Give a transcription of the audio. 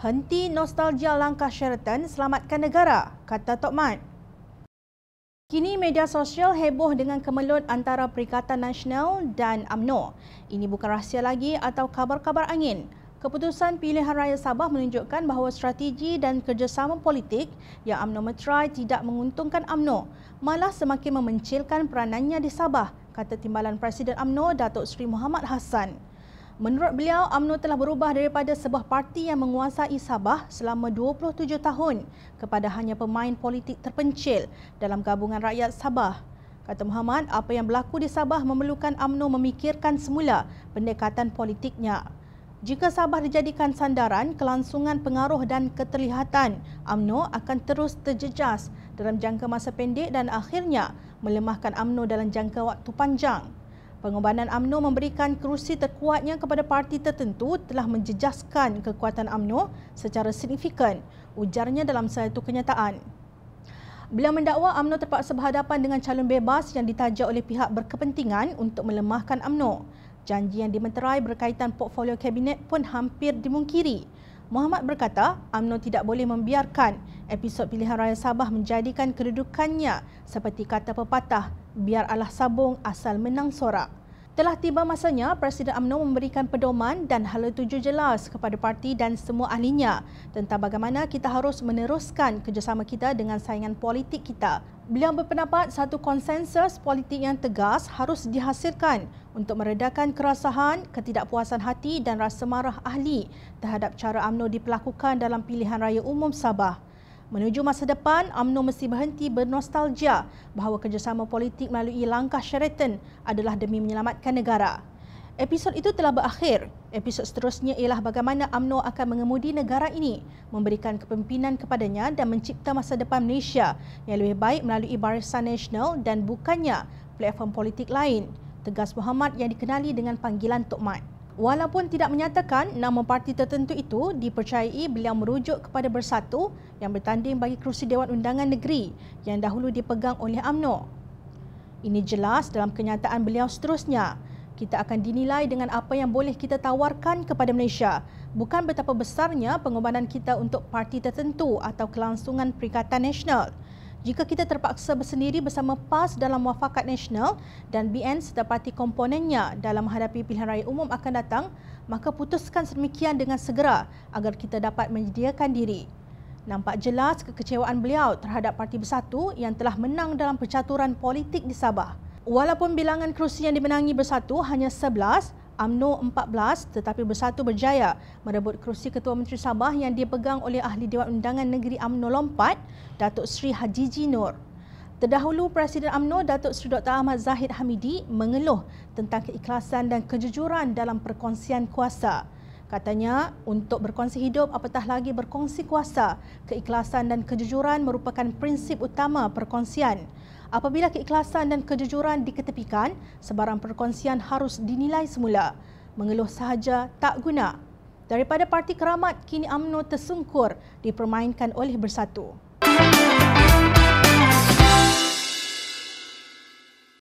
Henti nostalgia langkah Sheraton selamatkan negara, kata Tok Mat. Kini media sosial heboh dengan kemelut antara Perikatan Nasional dan AMNO. Ini bukan rahsia lagi atau kabar-kabar angin. Keputusan pilihan raya Sabah menunjukkan bahawa strategi dan kerjasama politik yang AMNO meterai tidak menguntungkan AMNO, malah semakin memencilkan peranannya di Sabah, kata Timbalan Presiden AMNO Datuk Seri Muhammad Hassan. Menurut beliau, UMNO telah berubah daripada sebuah parti yang menguasai Sabah selama 27 tahun kepada hanya pemain politik terpencil dalam gabungan rakyat Sabah. Kata Muhammad, apa yang berlaku di Sabah memerlukan UMNO memikirkan semula pendekatan politiknya. Jika Sabah dijadikan sandaran, kelangsungan pengaruh dan keterlihatan UMNO akan terus terjejas dalam jangka masa pendek dan akhirnya melemahkan UMNO dalam jangka waktu panjang. Pengorbanan AMNO memberikan kerusi terkuatnya kepada parti tertentu telah menjejaskan kekuatan AMNO secara signifikan, ujarnya dalam satu kenyataan. Beliau mendakwa AMNO terpaksa berhadapan dengan calon bebas yang ditaja oleh pihak berkepentingan untuk melemahkan AMNO. Janji yang dimeterai berkaitan portfolio kabinet pun hampir dimungkiri. Muhammad berkata, AMNO tidak boleh membiarkan episod pilihan raya Sabah menjadikan kedudukannya seperti kata pepatah, biar alah sabung asal menang sorak. Telah tiba masanya Presiden UMNO memberikan pedoman dan hal tuju jelas kepada parti dan semua ahlinya tentang bagaimana kita harus meneruskan kerjasama kita dengan saingan politik kita. Beliau berpendapat satu konsensus politik yang tegas harus dihasilkan untuk meredakan kerasahan, ketidakpuasan hati dan rasa marah ahli terhadap cara UMNO diperlakukan dalam pilihan raya umum Sabah. Menuju masa depan, UMNO mesti berhenti bernostalgia bahawa kerjasama politik melalui langkah Sheraton adalah demi menyelamatkan negara. Episod itu telah berakhir. Episod seterusnya ialah bagaimana UMNO akan mengemudi negara ini, memberikan kepimpinan kepadanya dan mencipta masa depan Malaysia yang lebih baik melalui Barisan Nasional dan bukannya platform politik lain, tegas Muhammad yang dikenali dengan panggilan Tok Mat. Walaupun tidak menyatakan nama parti tertentu itu dipercayai beliau merujuk kepada Bersatu yang bertanding bagi kerusi Dewan Undangan Negeri yang dahulu dipegang oleh AMNO. Ini jelas dalam kenyataan beliau seterusnya. Kita akan dinilai dengan apa yang boleh kita tawarkan kepada Malaysia, bukan betapa besarnya pengorbanan kita untuk parti tertentu atau kelangsungan Perikatan Nasional jika kita terpaksa bersendiri bersama PAS dalam wafakat nasional dan BN serta parti komponennya dalam menghadapi pilihan raya umum akan datang, maka putuskan semikian dengan segera agar kita dapat menyediakan diri. Nampak jelas kekecewaan beliau terhadap Parti Bersatu yang telah menang dalam percaturan politik di Sabah. Walaupun bilangan kerusi yang dimenangi Bersatu hanya 11, UMNO 14 tetapi bersatu berjaya merebut kerusi Ketua Menteri Sabah yang dipegang oleh Ahli Dewan Undangan Negeri UMNO Lompat, Datuk Sri Haji Jinur. Terdahulu, Presiden UMNO Datuk Seri Dr. Ahmad Zahid Hamidi mengeluh tentang keikhlasan dan kejujuran dalam perkongsian kuasa. Katanya, untuk berkongsi hidup apatah lagi berkongsi kuasa, keikhlasan dan kejujuran merupakan prinsip utama perkongsian. Apabila keikhlasan dan kejujuran diketepikan, sebarang perkongsian harus dinilai semula. Mengeluh sahaja tak guna. Daripada parti keramat, kini UMNO tersungkur dipermainkan oleh Bersatu. Musik